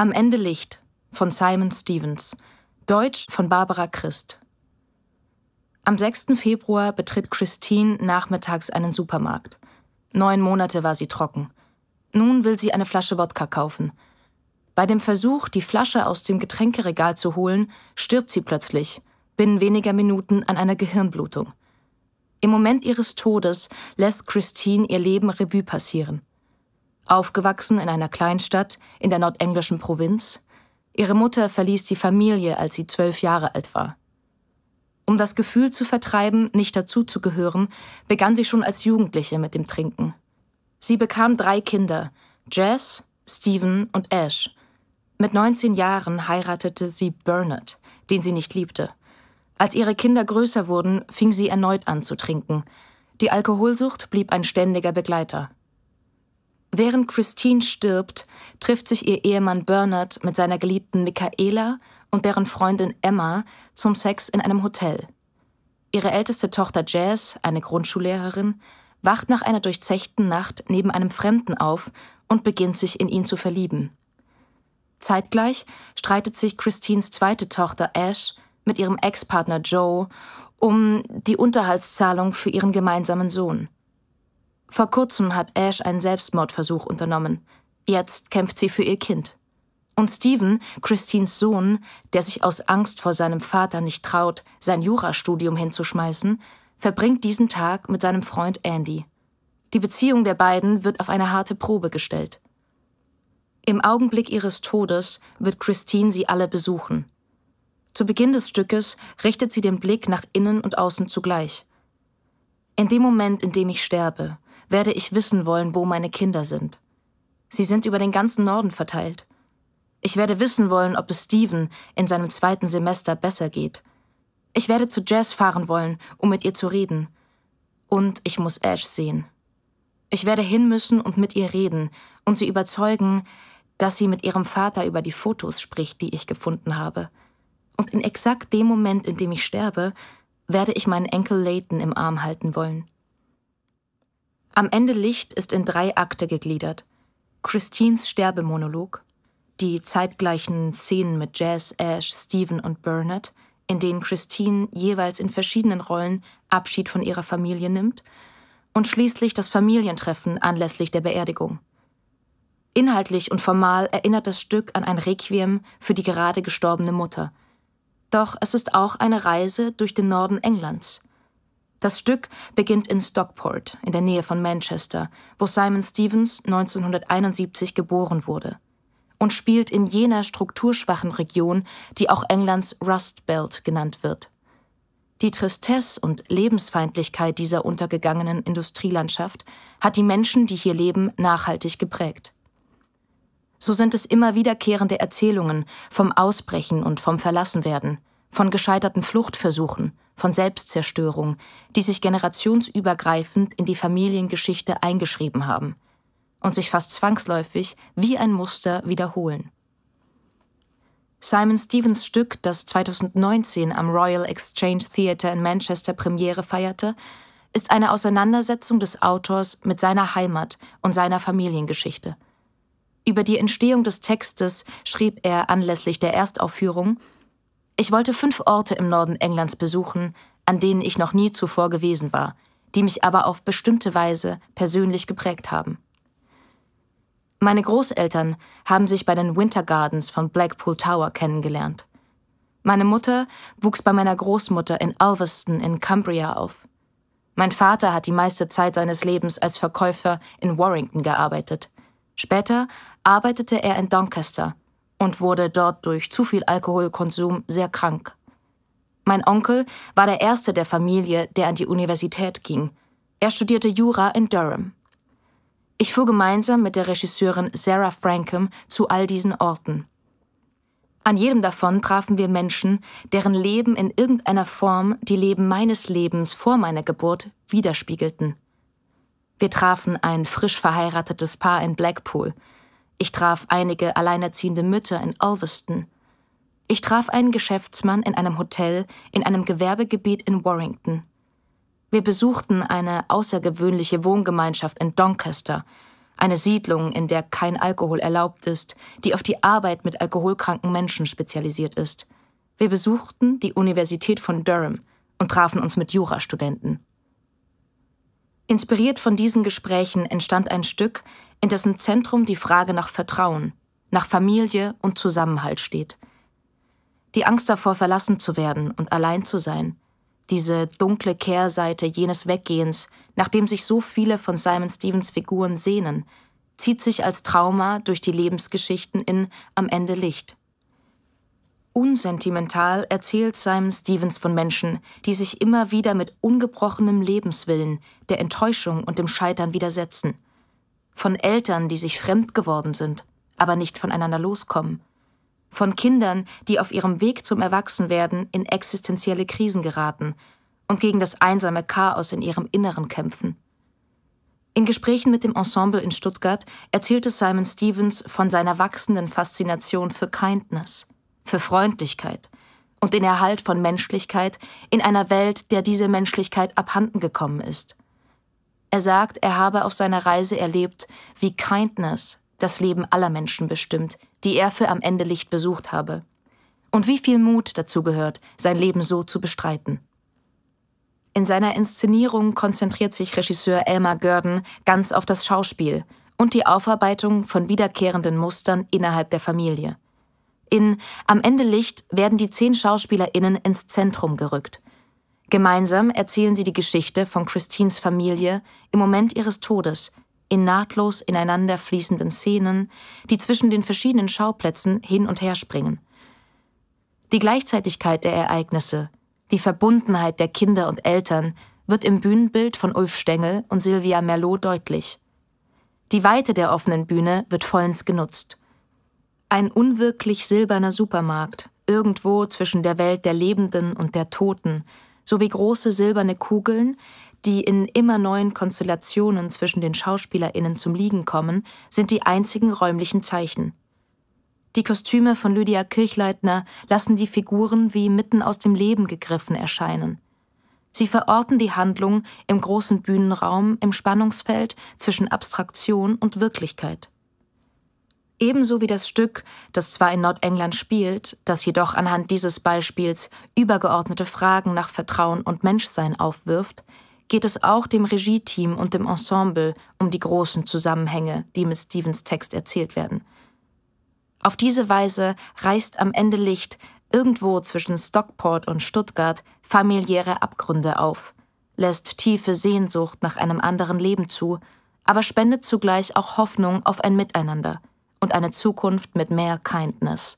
Am Ende Licht von Simon Stevens, Deutsch von Barbara Christ. Am 6. Februar betritt Christine nachmittags einen Supermarkt. Neun Monate war sie trocken. Nun will sie eine Flasche Wodka kaufen. Bei dem Versuch, die Flasche aus dem Getränkeregal zu holen, stirbt sie plötzlich, binnen weniger Minuten an einer Gehirnblutung. Im Moment ihres Todes lässt Christine ihr Leben Revue passieren. Aufgewachsen in einer Kleinstadt in der nordenglischen Provinz, ihre Mutter verließ die Familie, als sie zwölf Jahre alt war. Um das Gefühl zu vertreiben, nicht dazuzugehören, begann sie schon als Jugendliche mit dem Trinken. Sie bekam drei Kinder, Jess, Stephen und Ash. Mit 19 Jahren heiratete sie Bernard, den sie nicht liebte. Als ihre Kinder größer wurden, fing sie erneut an zu trinken. Die Alkoholsucht blieb ein ständiger Begleiter. Während Christine stirbt, trifft sich ihr Ehemann Bernard mit seiner geliebten Michaela und deren Freundin Emma zum Sex in einem Hotel. Ihre älteste Tochter Jazz, eine Grundschullehrerin, wacht nach einer durchzechten Nacht neben einem Fremden auf und beginnt sich in ihn zu verlieben. Zeitgleich streitet sich Christines zweite Tochter Ash mit ihrem Ex-Partner Joe um die Unterhaltszahlung für ihren gemeinsamen Sohn. Vor kurzem hat Ash einen Selbstmordversuch unternommen. Jetzt kämpft sie für ihr Kind. Und Steven, Christines Sohn, der sich aus Angst vor seinem Vater nicht traut, sein Jurastudium hinzuschmeißen, verbringt diesen Tag mit seinem Freund Andy. Die Beziehung der beiden wird auf eine harte Probe gestellt. Im Augenblick ihres Todes wird Christine sie alle besuchen. Zu Beginn des Stückes richtet sie den Blick nach innen und außen zugleich. In dem Moment, in dem ich sterbe, werde ich wissen wollen, wo meine Kinder sind. Sie sind über den ganzen Norden verteilt. Ich werde wissen wollen, ob es Steven in seinem zweiten Semester besser geht. Ich werde zu Jess fahren wollen, um mit ihr zu reden. Und ich muss Ash sehen. Ich werde hin müssen und mit ihr reden und sie überzeugen, dass sie mit ihrem Vater über die Fotos spricht, die ich gefunden habe. Und in exakt dem Moment, in dem ich sterbe, werde ich meinen Enkel Layton im Arm halten wollen. Am Ende Licht ist in drei Akte gegliedert. Christines Sterbemonolog, die zeitgleichen Szenen mit Jazz, Ash, Steven und Bernard, in denen Christine jeweils in verschiedenen Rollen Abschied von ihrer Familie nimmt, und schließlich das Familientreffen anlässlich der Beerdigung. Inhaltlich und formal erinnert das Stück an ein Requiem für die gerade gestorbene Mutter. Doch es ist auch eine Reise durch den Norden Englands – das Stück beginnt in Stockport, in der Nähe von Manchester, wo Simon Stevens 1971 geboren wurde, und spielt in jener strukturschwachen Region, die auch Englands Rust Belt genannt wird. Die Tristesse und Lebensfeindlichkeit dieser untergegangenen Industrielandschaft hat die Menschen, die hier leben, nachhaltig geprägt. So sind es immer wiederkehrende Erzählungen vom Ausbrechen und vom Verlassenwerden, von gescheiterten Fluchtversuchen, von Selbstzerstörung, die sich generationsübergreifend in die Familiengeschichte eingeschrieben haben und sich fast zwangsläufig wie ein Muster wiederholen. Simon Stevens Stück, das 2019 am Royal Exchange Theatre in Manchester Premiere feierte, ist eine Auseinandersetzung des Autors mit seiner Heimat und seiner Familiengeschichte. Über die Entstehung des Textes schrieb er anlässlich der Erstaufführung ich wollte fünf Orte im Norden Englands besuchen, an denen ich noch nie zuvor gewesen war, die mich aber auf bestimmte Weise persönlich geprägt haben. Meine Großeltern haben sich bei den Winter Gardens von Blackpool Tower kennengelernt. Meine Mutter wuchs bei meiner Großmutter in Alveston in Cumbria auf. Mein Vater hat die meiste Zeit seines Lebens als Verkäufer in Warrington gearbeitet. Später arbeitete er in Doncaster und wurde dort durch zu viel Alkoholkonsum sehr krank. Mein Onkel war der erste der Familie, der an die Universität ging. Er studierte Jura in Durham. Ich fuhr gemeinsam mit der Regisseurin Sarah Frankham zu all diesen Orten. An jedem davon trafen wir Menschen, deren Leben in irgendeiner Form die Leben meines Lebens vor meiner Geburt widerspiegelten. Wir trafen ein frisch verheiratetes Paar in Blackpool, ich traf einige alleinerziehende Mütter in Ulverston. Ich traf einen Geschäftsmann in einem Hotel in einem Gewerbegebiet in Warrington. Wir besuchten eine außergewöhnliche Wohngemeinschaft in Doncaster, eine Siedlung, in der kein Alkohol erlaubt ist, die auf die Arbeit mit alkoholkranken Menschen spezialisiert ist. Wir besuchten die Universität von Durham und trafen uns mit Jurastudenten. Inspiriert von diesen Gesprächen entstand ein Stück, in dessen Zentrum die Frage nach Vertrauen, nach Familie und Zusammenhalt steht. Die Angst davor, verlassen zu werden und allein zu sein, diese dunkle Kehrseite jenes Weggehens, nach dem sich so viele von Simon Stevens Figuren sehnen, zieht sich als Trauma durch die Lebensgeschichten in Am Ende Licht. Unsentimental erzählt Simon Stevens von Menschen, die sich immer wieder mit ungebrochenem Lebenswillen der Enttäuschung und dem Scheitern widersetzen – von Eltern, die sich fremd geworden sind, aber nicht voneinander loskommen, von Kindern, die auf ihrem Weg zum Erwachsenwerden in existenzielle Krisen geraten und gegen das einsame Chaos in ihrem Inneren kämpfen. In Gesprächen mit dem Ensemble in Stuttgart erzählte Simon Stevens von seiner wachsenden Faszination für Kindness, für Freundlichkeit und den Erhalt von Menschlichkeit in einer Welt, der diese Menschlichkeit abhanden gekommen ist. Er sagt, er habe auf seiner Reise erlebt, wie Kindness das Leben aller Menschen bestimmt, die er für am Ende Licht besucht habe. Und wie viel Mut dazu gehört, sein Leben so zu bestreiten. In seiner Inszenierung konzentriert sich Regisseur Elmar Görden ganz auf das Schauspiel und die Aufarbeitung von wiederkehrenden Mustern innerhalb der Familie. In Am Ende Licht werden die zehn SchauspielerInnen ins Zentrum gerückt – Gemeinsam erzählen sie die Geschichte von Christines Familie im Moment ihres Todes in nahtlos ineinander fließenden Szenen, die zwischen den verschiedenen Schauplätzen hin und her springen. Die Gleichzeitigkeit der Ereignisse, die Verbundenheit der Kinder und Eltern wird im Bühnenbild von Ulf Stengel und Sylvia Merlot deutlich. Die Weite der offenen Bühne wird vollends genutzt. Ein unwirklich silberner Supermarkt, irgendwo zwischen der Welt der Lebenden und der Toten, sowie große silberne Kugeln, die in immer neuen Konstellationen zwischen den Schauspielerinnen zum Liegen kommen, sind die einzigen räumlichen Zeichen. Die Kostüme von Lydia Kirchleitner lassen die Figuren wie mitten aus dem Leben gegriffen erscheinen. Sie verorten die Handlung im großen Bühnenraum im Spannungsfeld zwischen Abstraktion und Wirklichkeit ebenso wie das Stück, das zwar in Nordengland spielt, das jedoch anhand dieses Beispiels übergeordnete Fragen nach Vertrauen und Menschsein aufwirft, geht es auch dem Regieteam und dem Ensemble um die großen Zusammenhänge, die mit Stevens Text erzählt werden. Auf diese Weise reißt am Ende Licht irgendwo zwischen Stockport und Stuttgart familiäre Abgründe auf, lässt tiefe Sehnsucht nach einem anderen Leben zu, aber spendet zugleich auch Hoffnung auf ein Miteinander – und eine Zukunft mit mehr Kindness.